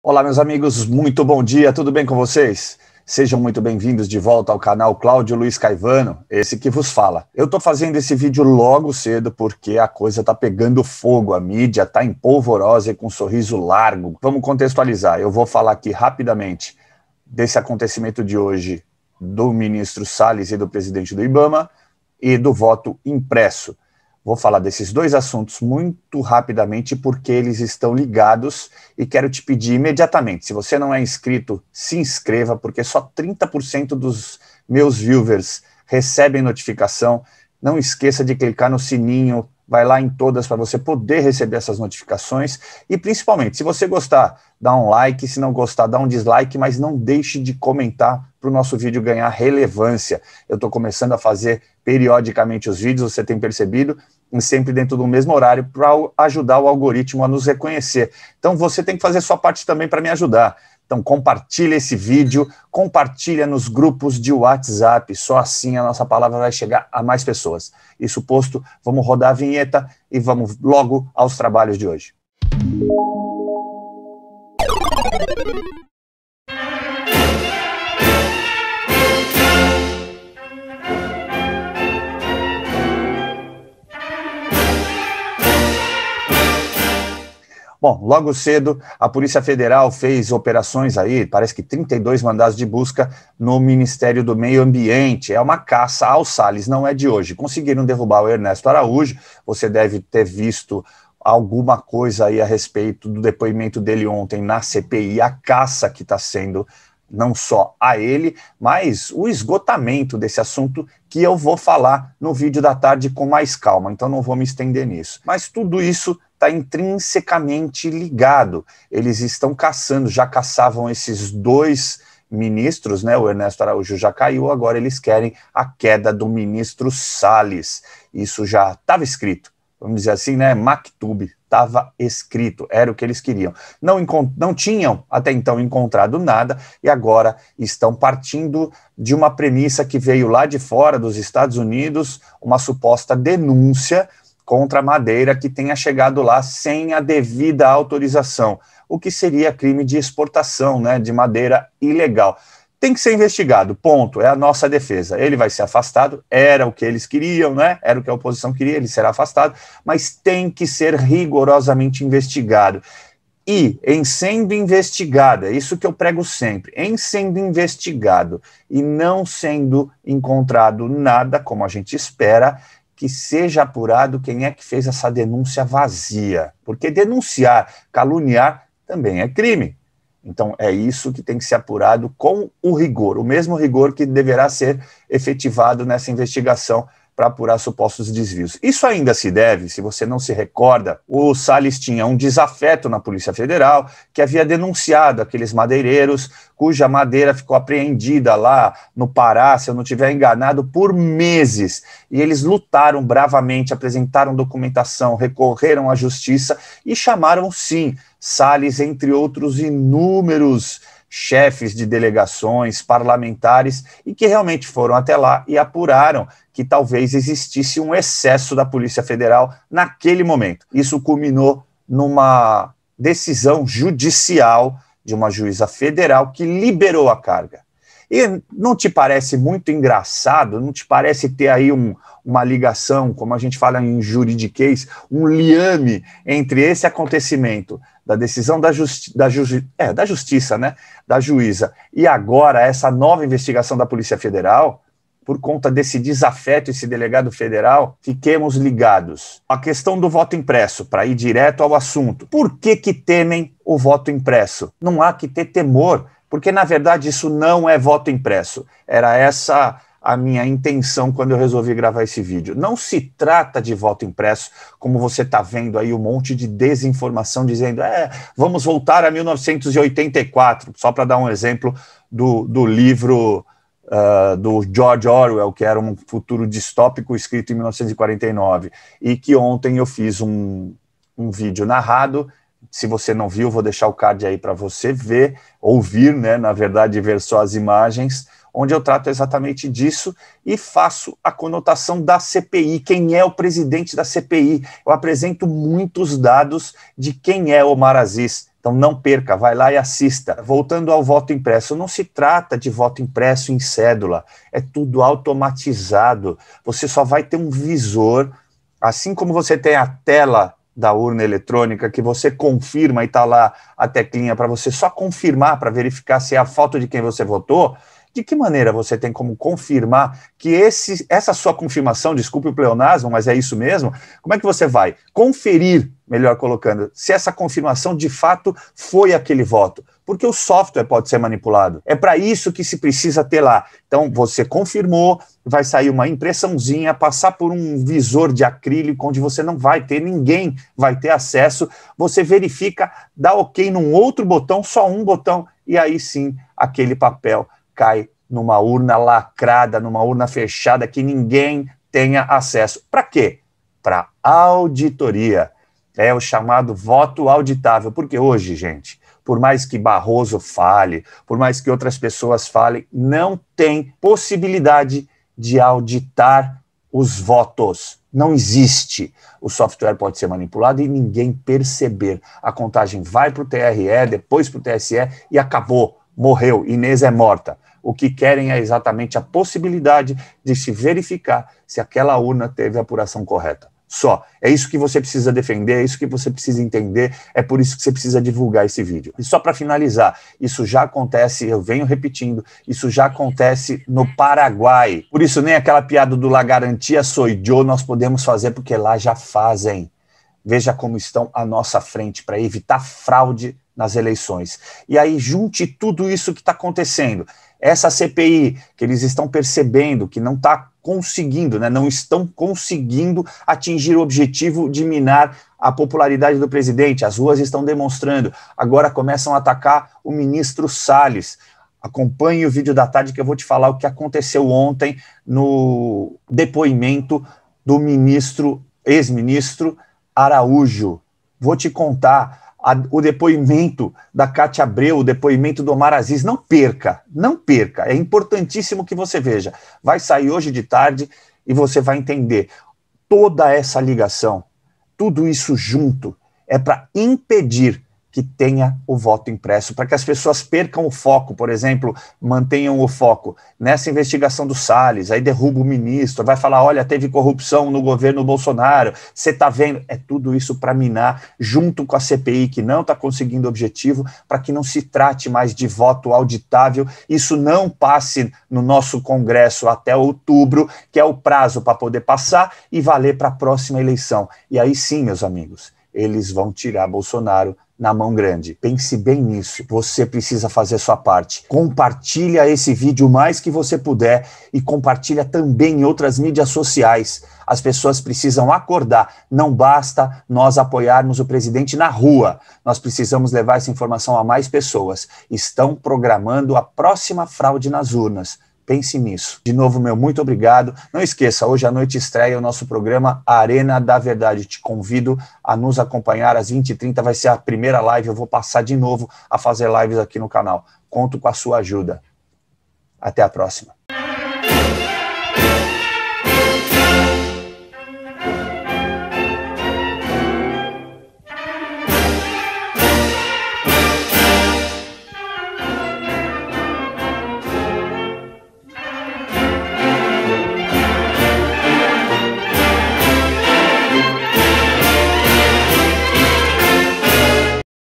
Olá, meus amigos, muito bom dia, tudo bem com vocês? Sejam muito bem-vindos de volta ao canal Cláudio Luiz Caivano, esse que vos fala. Eu estou fazendo esse vídeo logo cedo porque a coisa tá pegando fogo, a mídia tá em polvorosa e com um sorriso largo. Vamos contextualizar, eu vou falar aqui rapidamente desse acontecimento de hoje do ministro Salles e do presidente do Ibama e do voto impresso. Vou falar desses dois assuntos muito rapidamente porque eles estão ligados e quero te pedir imediatamente, se você não é inscrito, se inscreva porque só 30% dos meus viewers recebem notificação. Não esqueça de clicar no sininho, vai lá em todas para você poder receber essas notificações e principalmente, se você gostar, dá um like, se não gostar, dá um dislike, mas não deixe de comentar para o nosso vídeo ganhar relevância. Eu estou começando a fazer periodicamente os vídeos, você tem percebido, sempre dentro do mesmo horário, para ajudar o algoritmo a nos reconhecer. Então você tem que fazer sua parte também para me ajudar. Então compartilha esse vídeo, compartilha nos grupos de WhatsApp, só assim a nossa palavra vai chegar a mais pessoas. Isso posto, vamos rodar a vinheta e vamos logo aos trabalhos de hoje. Bom, logo cedo, a Polícia Federal fez operações aí, parece que 32 mandados de busca no Ministério do Meio Ambiente. É uma caça ao Salles, não é de hoje. Conseguiram derrubar o Ernesto Araújo, você deve ter visto alguma coisa aí a respeito do depoimento dele ontem na CPI, a caça que está sendo não só a ele, mas o esgotamento desse assunto que eu vou falar no vídeo da tarde com mais calma, então não vou me estender nisso. Mas tudo isso está intrinsecamente ligado. Eles estão caçando, já caçavam esses dois ministros, né? O Ernesto Araújo já caiu, agora eles querem a queda do ministro Salles. Isso já estava escrito, vamos dizer assim, né? Mactube estava escrito, era o que eles queriam. Não, não tinham até então encontrado nada e agora estão partindo de uma premissa que veio lá de fora dos Estados Unidos, uma suposta denúncia contra madeira que tenha chegado lá sem a devida autorização, o que seria crime de exportação né, de madeira ilegal. Tem que ser investigado, ponto. É a nossa defesa. Ele vai ser afastado, era o que eles queriam, né? Era o que a oposição queria, ele será afastado, mas tem que ser rigorosamente investigado. E em sendo investigada, é isso que eu prego sempre, em sendo investigado e não sendo encontrado nada como a gente espera, que seja apurado quem é que fez essa denúncia vazia, porque denunciar, caluniar também é crime. Então, é isso que tem que ser apurado com o rigor, o mesmo rigor que deverá ser efetivado nessa investigação para apurar supostos desvios. Isso ainda se deve, se você não se recorda, o Salles tinha um desafeto na Polícia Federal, que havia denunciado aqueles madeireiros cuja madeira ficou apreendida lá no Pará, se eu não tiver enganado, por meses. E eles lutaram bravamente, apresentaram documentação, recorreram à justiça e chamaram sim Salles entre outros inúmeros chefes de delegações, parlamentares, e que realmente foram até lá e apuraram que talvez existisse um excesso da Polícia Federal naquele momento. Isso culminou numa decisão judicial de uma juíza federal que liberou a carga. E não te parece muito engraçado, não te parece ter aí um, uma ligação, como a gente fala em juridiquês, um liame entre esse acontecimento da decisão da, justi da, ju é, da justiça, né? Da juíza. E agora, essa nova investigação da Polícia Federal, por conta desse desafeto, esse delegado federal, fiquemos ligados. A questão do voto impresso, para ir direto ao assunto. Por que, que temem o voto impresso? Não há que ter temor, porque, na verdade, isso não é voto impresso. Era essa a minha intenção quando eu resolvi gravar esse vídeo. Não se trata de voto impresso, como você está vendo aí um monte de desinformação dizendo, é, vamos voltar a 1984, só para dar um exemplo do, do livro uh, do George Orwell, que era um futuro distópico escrito em 1949, e que ontem eu fiz um, um vídeo narrado se você não viu, vou deixar o card aí para você ver, ouvir, né? Na verdade, ver só as imagens onde eu trato exatamente disso e faço a conotação da CPI, quem é o presidente da CPI. Eu apresento muitos dados de quem é Omar Aziz. Então não perca, vai lá e assista. Voltando ao voto impresso, não se trata de voto impresso em cédula, é tudo automatizado. Você só vai ter um visor, assim como você tem a tela da urna eletrônica que você confirma e está lá a teclinha para você só confirmar para verificar se é a foto de quem você votou de que maneira você tem como confirmar que esse, essa sua confirmação, desculpe o pleonasmo, mas é isso mesmo, como é que você vai conferir, melhor colocando, se essa confirmação de fato foi aquele voto? Porque o software pode ser manipulado. É para isso que se precisa ter lá. Então, você confirmou, vai sair uma impressãozinha, passar por um visor de acrílico onde você não vai ter, ninguém vai ter acesso. Você verifica, dá OK num outro botão, só um botão, e aí sim aquele papel cai numa urna lacrada, numa urna fechada que ninguém tenha acesso. Para quê? Para auditoria. É o chamado voto auditável, porque hoje, gente, por mais que Barroso fale, por mais que outras pessoas falem, não tem possibilidade de auditar os votos. Não existe. O software pode ser manipulado e ninguém perceber. A contagem vai para o TRE, depois para o TSE e acabou morreu, Inês é morta. O que querem é exatamente a possibilidade de se verificar se aquela urna teve a apuração correta. Só. É isso que você precisa defender, é isso que você precisa entender, é por isso que você precisa divulgar esse vídeo. E só para finalizar, isso já acontece, eu venho repetindo, isso já acontece no Paraguai. Por isso, nem aquela piada do La Garantia Sou nós podemos fazer, porque lá já fazem. Veja como estão à nossa frente para evitar fraude nas eleições. E aí, junte tudo isso que está acontecendo. Essa CPI, que eles estão percebendo que não está conseguindo, né, não estão conseguindo atingir o objetivo de minar a popularidade do presidente. As ruas estão demonstrando. Agora começam a atacar o ministro Salles. Acompanhe o vídeo da tarde que eu vou te falar o que aconteceu ontem no depoimento do ministro, ex-ministro Araújo. Vou te contar a, o depoimento da Cátia Abreu, o depoimento do Omar Aziz. Não perca, não perca. É importantíssimo que você veja. Vai sair hoje de tarde e você vai entender toda essa ligação, tudo isso junto, é para impedir que tenha o voto impresso, para que as pessoas percam o foco, por exemplo, mantenham o foco nessa investigação do Salles, aí derruba o ministro, vai falar: olha, teve corrupção no governo Bolsonaro, você está vendo? É tudo isso para minar, junto com a CPI, que não está conseguindo objetivo, para que não se trate mais de voto auditável, isso não passe no nosso Congresso até outubro, que é o prazo para poder passar e valer para a próxima eleição. E aí sim, meus amigos, eles vão tirar Bolsonaro na mão grande. Pense bem nisso. Você precisa fazer sua parte. Compartilha esse vídeo o mais que você puder e compartilha também em outras mídias sociais. As pessoas precisam acordar. Não basta nós apoiarmos o presidente na rua. Nós precisamos levar essa informação a mais pessoas. Estão programando a próxima fraude nas urnas. Pense nisso. De novo, meu muito obrigado. Não esqueça, hoje à noite estreia o nosso programa Arena da Verdade. Te convido a nos acompanhar às 20h30. Vai ser a primeira live. Eu vou passar de novo a fazer lives aqui no canal. Conto com a sua ajuda. Até a próxima.